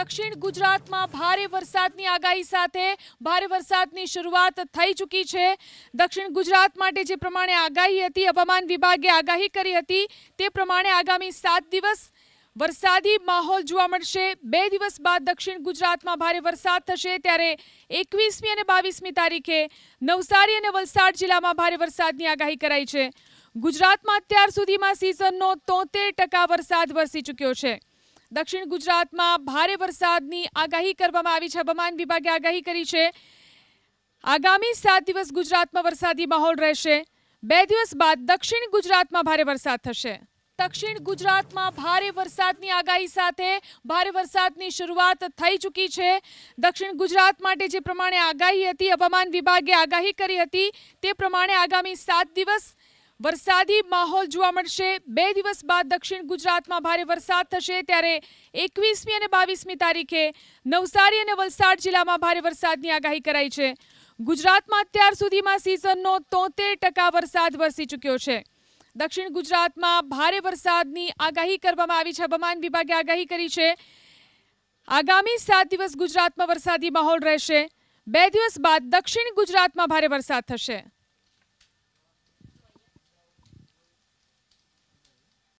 દક્ષિણ ગુજરાતમાં ભારે વરસાદની આગાહી સાથે ભારે વરસાદની શરૂઆત થઈ ચૂકી છે દક્ષિણ ગુજરાત માટે જે પ્રમાણે આગાહી હતી હવામાન વિભાગે આગાહી કરી હતી તે પ્રમાણે આગામી સાત દિવસ વરસાદી માહોલ જોવા મળશે બે દિવસ બાદ દક્ષિણ ગુજરાતમાં ભારે વરસાદ થશે ત્યારે એકવીસમી અને બાવીસમી તારીખે નવસારી અને વલસાડ જિલ્લામાં ભારે વરસાદની આગાહી કરાઈ છે ગુજરાતમાં અત્યાર સુધીમાં સિઝનનો તોતેર વરસાદ વરસી ચૂક્યો છે દક્ષિણ ગુજરાતમાં ભારે વરસાદની આગાહી કરવામાં આવી છે હવામાન વિભાગે આગાહી કરી છે આગામી સાત દિવસ ગુજરાતમાં વરસાદી માહોલ રહેશે બે દિવસ બાદ દક્ષિણ ગુજરાતમાં ભારે વરસાદ થશે દક્ષિણ ગુજરાતમાં ભારે વરસાદની આગાહી સાથે ભારે વરસાદની શરૂઆત થઈ ચૂકી છે દક્ષિણ ગુજરાત માટે જે પ્રમાણે આગાહી હતી હવામાન વિભાગે આગાહી કરી હતી તે પ્રમાણે આગામી સાત દિવસ વરસાદી માહોલ જોવા મળશે બે દિવસ બાદ દક્ષિણ ગુજરાતમાં ભારે વરસાદ થશે ત્યારે એકવીસમી અને બાવીસમી તારીખે નવસારી અને વલસાડ જિલ્લામાં ભારે વરસાદની આગાહી કરાઈ છે ગુજરાતમાં અત્યાર સુધીમાં સિઝનનો તોતેર ટકા વરસાદ વરસી ચૂક્યો છે દક્ષિણ ગુજરાતમાં ભારે વરસાદની આગાહી કરવામાં આવી છે હવામાન વિભાગે આગાહી કરી છે આગામી સાત દિવસ ગુજરાતમાં વરસાદી માહોલ રહેશે બે દિવસ બાદ દક્ષિણ ગુજરાતમાં ભારે વરસાદ થશે